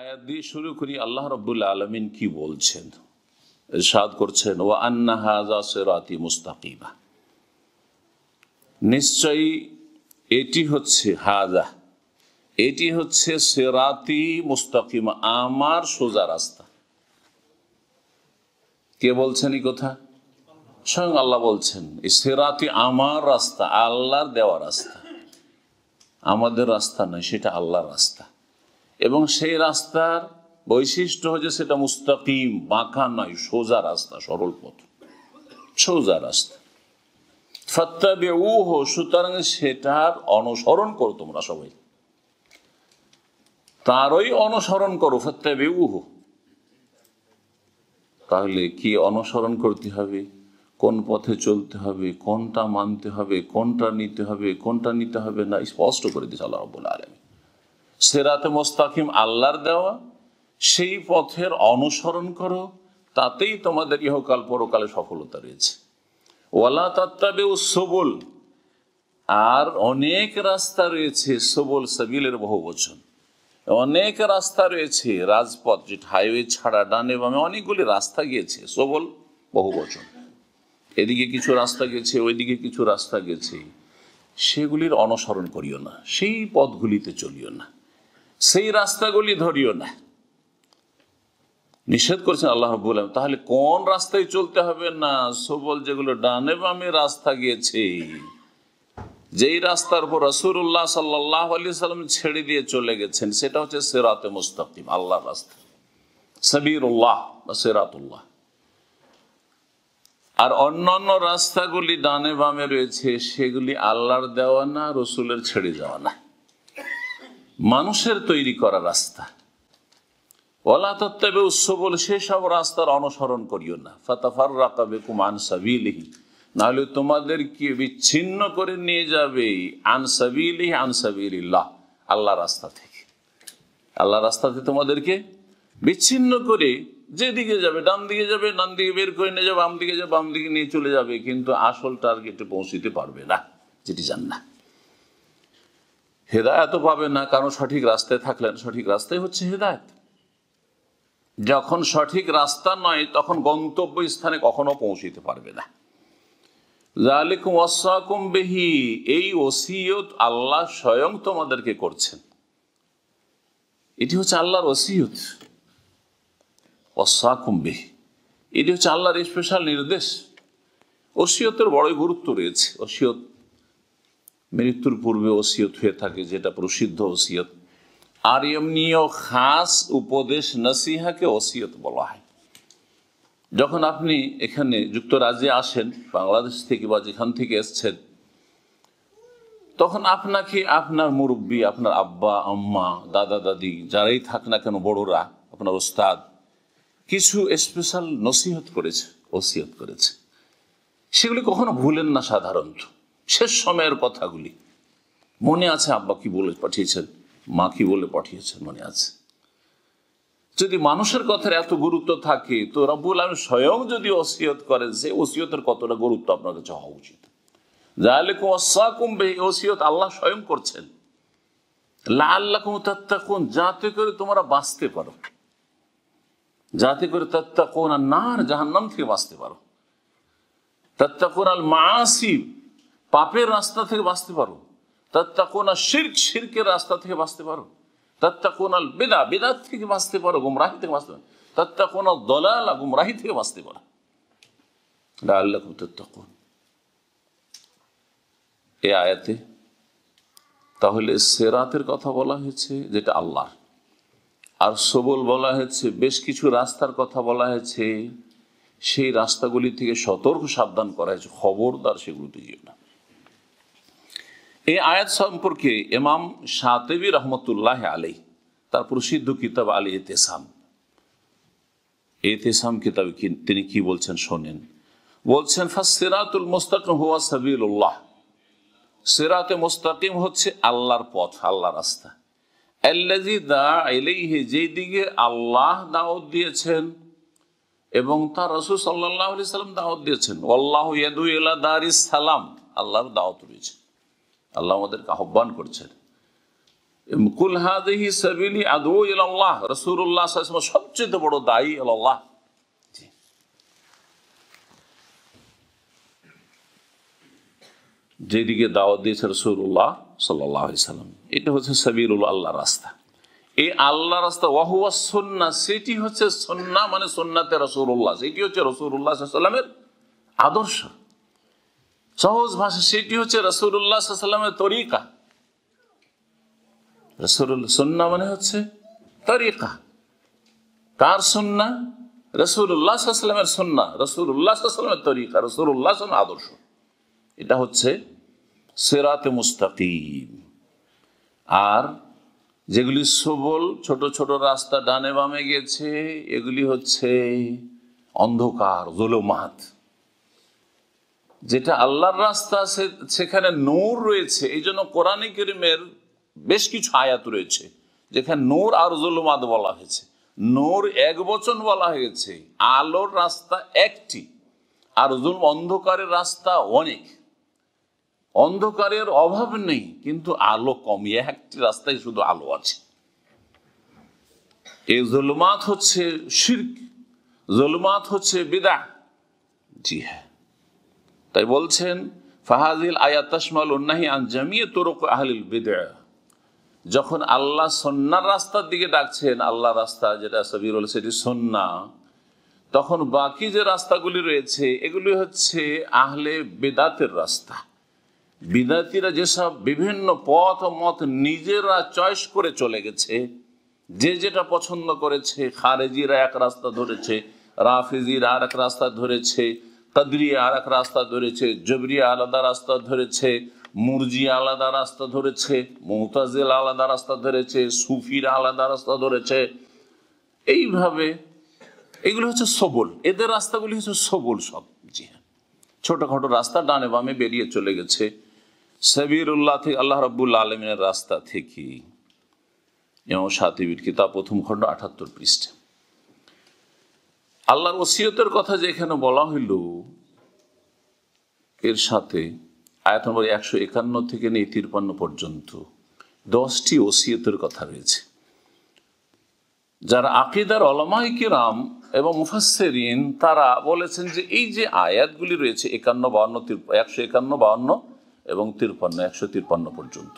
আয়াত দিয়ে শুরু করি আল্লাহ রবুল্লা আলমিন কি বলছেন সাদ করছেন ও আন্না হাজা সেরাতি মুস্তাকিবা নিশ্চয়ই এটি হচ্ছে হাজা এটি হচ্ছে সেরাতি মুস্তাকিমা আমার সোজা রাস্তা কে বলছেন এই কথা স্বয়ং আল্লাহ বলছেন সেরাতি আমার রাস্তা আল্লাহর দেওয়া রাস্তা আমাদের রাস্তা নয় সেটা আল্লাহর রাস্তা এবং সেই রাস্তার বৈশিষ্ট্য হচ্ছে সেটা মুস্তাকিম বাঁকা নয় সোজা রাস্তা সরল পথ সোজা রাস্তা ফত্তাবে সুতরাং সেটার অনুসরণ করো তোমরা সবাই তারই অনুসরণ করো ফত্তাবে তাহলে কি অনুসরণ করতে হবে কোন পথে চলতে হবে কোনটা মানতে হবে কোনটা নিতে হবে কোনটা নিতে হবে না স্পষ্ট করে দিচ্ছে আল্লাহ রবুল্লা আলমী সেরাতে মোস্তাকিম আল্লাহর দেওয়া সেই পথের অনুসরণ করো তাতেই তোমাদের ইহকাল পরকালে সফলতা রয়েছে ওয়ালা তাত্তাবে সবল আর অনেক রাস্তা রয়েছে সবল সাবিলের বহু বচন অনেক রাস্তা রয়েছে রাজপথ যেটা হাইওয়ে ছাড়া ডানে বামে অনেকগুলি রাস্তা গিয়েছে সবল বহু বচন এদিকে কিছু রাস্তা গেছে ওইদিকে কিছু রাস্তা গেছে সেগুলির অনুসরণ করিও না সেই পথগুলিতে চলিও না সেই রাস্তাগুলি ধরিও না নিষেধ করছেন আল্লাহ বললাম তাহলে কোন রাস্তায় চলতে হবে না সবল যেগুলো ডানে বামে রাস্তা গিয়েছে যেই রাস্তার উপর রসুল্লাহ সাল্লাহ আলি সাল্লাম ছেড়ে দিয়ে চলে গেছেন সেটা হচ্ছে সেরাতে মুস্তাকিম আল্লাহ রাস্তা সাবিরুল্লাহ বা সেরাতুল্লাহ আর অন্যান্য রাস্তাগুলি ডানে বামে রয়েছে সেগুলি আল্লাহর দেওয়া না রসুলের ছেড়ে যাওয়া না মানুষের তৈরি করা রাস্তা ওলা তত্ত্বে উৎস বলে সেসব রাস্তার অনুসরণ করিও না ফাতাফার রাকাবে কুমান সাবিলিহি নাহলে তোমাদেরকে বিচ্ছিন্ন করে নিয়ে যাবে আনসাবিলি আনসাবিল্লাহ আল্লাহ রাস্তা থেকে আল্লাহ রাস্তাতে তোমাদেরকে বিচ্ছিন্ন করে যেদিকে যাবে ডান দিকে যাবে ডান দিকে বের করে নিয়ে যাবে বাম দিকে যাবে বাম দিকে নিয়ে চলে যাবে কিন্তু আসল টার্গেটে পৌঁছিতে পারবে না যেটি জান না হেদায়তও পাবেন না কারণ সঠিক রাস্তায় থাকলেন সঠিক রাস্তাই হচ্ছে হেদায়ত যখন সঠিক রাস্তা নয় তখন গন্তব্য স্থানে কখনো পৌঁছিতে পারবে না জালিকুম ওয়াসাকুম বেহি এই ওসিয়ত আল্লাহ স্বয়ং তোমাদেরকে করছেন এটি হচ্ছে আল্লাহর ওসিয়ত ওয়াসাকুম বেহি এটি হচ্ছে আল্লাহর স্পেশাল নির্দেশ ওসিয়তের বড়ই গুরুত্ব রয়েছে ওসিয়ত মৃত্যুর পূর্বে ওসিয়ত হয়ে থাকে যেটা প্রসিদ্ধ ওসিয়ত আর এমনিও খাস উপদেশ নসিহাকে ওসিয়ত বলা হয় যখন আপনি এখানে যুক্তরাজ্যে আসেন বাংলাদেশ থেকে বা যেখান থেকে এসছেন তখন আপনাকে আপনার মুরব্বী আপনার আব্বা আম্মা দাদা দাদি যারাই থাক না কেন বড়রা আপনার ওস্তাদ কিছু স্পেশাল নসিহত করেছে ওসিয়ত করেছে সেগুলি কখনো ভুলেন না সাধারণত শেষ সময়ের কথাগুলি মনে আছে আব্বা কি বলে পাঠিয়েছেন মা কি বলে পাঠিয়েছেন মনে আছে যদি মানুষের কথার এত গুরুত্ব থাকে তো রব্বুল আলম স্বয়ং যদি ওসিয়ত করেন সে ওসিয়তের কতটা গুরুত্ব আপনার কাছে হওয়া উচিত জালেকুম ওসিয়ত আল্লাহ স্বয়ং করছেন লা তাত্তাকুন যাতে করে তোমরা বাঁচতে পারো যাতে করে তাত্তাকুন আর নার জাহান্নাম থেকে বাঁচতে পারো তাত্তাকুন আল মাসিব পাপের রাস্তা থেকে বাঁচতে পারো তাত্তাকোনা শির্ক শির্কের রাস্তা থেকে বাঁচতে পারো তাত্তাকোনাল বেদা বেদাত থেকে বাঁচতে পারো গুমরাহি থেকে বাঁচতে পারো তাত্তাকোনাল দলাল গুমরাহি থেকে বাঁচতে পারো আল্লাহ তাত্তাকুন এ আয়াতে তাহলে সেরাতের কথা বলা হয়েছে যেটা আল্লাহর আর সবল বলা হয়েছে বেশ কিছু রাস্তার কথা বলা হয়েছে সেই রাস্তাগুলি থেকে সতর্ক সাবধান করা হয়েছে খবরদার সেগুলোতে যেও না এই আয়াত সম্পর্কে ইমাম সাতেবি রহমতুল্লাহ আলী তার প্রসিদ্ধ কিতাব আলী এতেসাম এতেসাম কিতাবে তিনি কি বলছেন শোনেন বলছেন সেরাতুল মোস্তাকিম হুয়া সাবিউল্লাহ সেরাতে মোস্তাকিম হচ্ছে আল্লাহর পথ আল্লাহর রাস্তা আল্লাজি দা এলেইহে দিকে আল্লাহ দাওয়াত দিয়েছেন এবং তার রসুল সাল্লাহ আলি সাল্লাম দাওয়াত দিয়েছেন আল্লাহ ইয়াদু এলা দারিস সালাম আল্লাহর দাওয়াত রয়েছে আল্লাহ আমাদেরকে আহ্বান করছেন কুল হাদিহি সাবিলি আদৌ ইল্লাহ রসুল্লাহ সবচেয়ে বড় দায়ী আল্লাহ যেদিকে দাওয়াত দিয়েছে রসুল্লাহ সাল্লাহ সাল্লাম এটা হচ্ছে সাবিরুল আল্লাহ রাস্তা এই আল্লাহ রাস্তা ওয়াহুয়া সন্না সেটি হচ্ছে সন্না মানে সন্নাতে রসুল্লাহ সেটি হচ্ছে রসুল্লাহ সাল্লামের আদর্শ সহজ ভাষা সেটি হচ্ছে রসুল্লাহামের তরিকা রসুল সন্না মানে হচ্ছে তরিকা কার সন্না রসুল্লাহামের সন্না রসুল্লাহামের তরিকা রসুল্লাহ আদর্শ এটা হচ্ছে সেরাতে মুস্তাকিম আর যেগুলি সবল ছোট ছোট রাস্তা ডানে বামে গেছে এগুলি হচ্ছে অন্ধকার জোলমাত যেটা আল্লাহর রাস্তা সেখানে নূর রয়েছে এই জন্য কোরআনে করিমের বেশ কিছু আয়াত রয়েছে যেখানে নূর আর জুলুমাদ বলা হয়েছে নূর এক বচন বলা হয়েছে আলোর রাস্তা একটি আর জুল অন্ধকারের রাস্তা অনেক অন্ধকারের অভাব নেই কিন্তু আলো কম একটি রাস্তায় শুধু আলো আছে এই জলুমাত হচ্ছে শির্ক জলুমাত হচ্ছে বিদা জি হ্যাঁ তাই বলছেন ফাহাজিল আয়াতাসমাল উন্নাহি আন জামিয়ে তোরক আহলিল বিদয়া যখন আল্লাহ সন্ন্যার রাস্তার দিকে ডাকছেন আল্লাহ রাস্তা যেটা সবিরুল সেটি সন্না তখন বাকি যে রাস্তাগুলি রয়েছে এগুলি হচ্ছে আহলে বেদাতের রাস্তা বিদাতিরা যেসব বিভিন্ন পথ মত নিজেরা চয়েস করে চলে গেছে যে যেটা পছন্দ করেছে খারেজিরা এক রাস্তা ধরেছে রাফিজিরা আর এক রাস্তা ধরেছে কাদরিয়া আর এক রাস্তা ধরেছে জবরিয়া আলাদা রাস্তা ধরেছে মুরজি আলাদা রাস্তা ধরেছে মোহতাজিল আলাদা রাস্তা ধরেছে সুফিরা আলাদা রাস্তা ধরেছে এইভাবে এগুলো হচ্ছে সবল এদের রাস্তাগুলি হচ্ছে সবল সব জি হ্যাঁ ছোটোখাটো রাস্তা ডানে বামে বেরিয়ে চলে গেছে সাবিরুল্লাহ থেকে আল্লাহ রব্বুল আলমিনের রাস্তা থেকে এবং সাতিবির কিতাব প্রথম খণ্ড আঠাত্তর পৃষ্ঠে আল্লাহর ওসিয়তের কথা যে এখানে বলা হইল এর সাথে আয়াত নম্বর একশো একান্ন থেকে নিয়ে তিরপান্ন পর্যন্ত দশটি ওসিয়তের কথা রয়েছে যারা আকিদার অলমাইকে রাম এবং মুফাসের তারা বলেছেন যে এই যে আয়াতগুলি রয়েছে একান্ন বাউন্ন একশো একান্ন বাউন্ন এবং তিরপান্ন একশো তিরপান্ন পর্যন্ত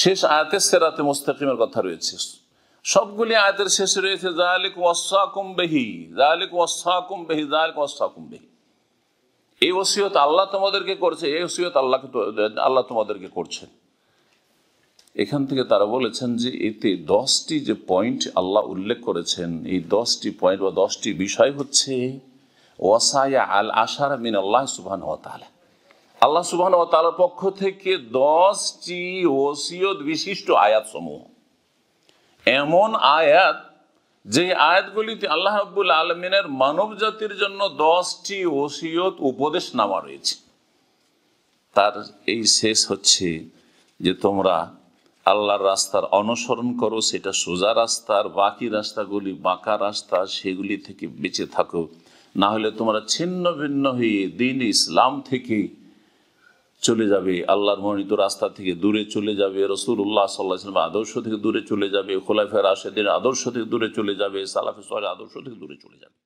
শেষ আয়াতে সেরাতে মোস্তাকিমের কথা রয়েছে সবগুলি আয়াতের শেষে রয়েছে জালিক ওয়াসাকুম বেহি জালিক ওয়াসাকুম বেহি জালিক ওয়াসা কুম্বেহি এই ওসিয়ত আল্লাহ তোমাদেরকে করছে এই ওসিয়ত আল্লাহকে আল্লাহ তোমাদেরকে করছেন এখান থেকে তারা বলেছেন যে এতে দশটি যে পয়েন্ট আল্লাহ উল্লেখ করেছেন এই দশটি পয়েন্ট বা দশটি বিষয় হচ্ছে ওয়াসায়া আল আশার মিন আল্লাহ সুবহান ওয়া তাআলা আল্লাহ সুবহান ওয়া তাআলার পক্ষ থেকে দশটি ওসিয়ত বিশিষ্ট আয়াতসমূহ সমূহ এমন আয়াত যে আয়াতগুলিতে আল্লাহ আব্বুল আলমিনের মানব জাতির জন্য দশটি ওসিয়ত উপদেশ নামা রয়েছে তার এই শেষ হচ্ছে যে তোমরা আল্লাহর রাস্তার অনুসরণ করো সেটা সোজা রাস্তার বাকি রাস্তাগুলি বাঁকা রাস্তা সেগুলি থেকে বেঁচে থাকো না হলে তোমরা ছিন্ন ভিন্ন হয়ে দিন ইসলাম থেকে চলে যাবে আল্লাহর মনিত রাস্তা থেকে দূরে চলে যাবে রসুল্লাহ সাল্লাহাম আদর্শ থেকে দূরে চলে যাবে খোলাফের আশেদের আদর্শ থেকে দূরে চলে যাবে সালাফে সোহার আদর্শ থেকে দূরে চলে যাবে